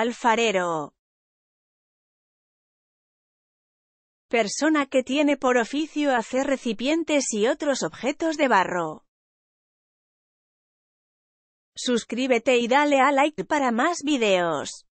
Alfarero. Persona que tiene por oficio hacer recipientes y otros objetos de barro. Suscríbete y dale a like para más videos.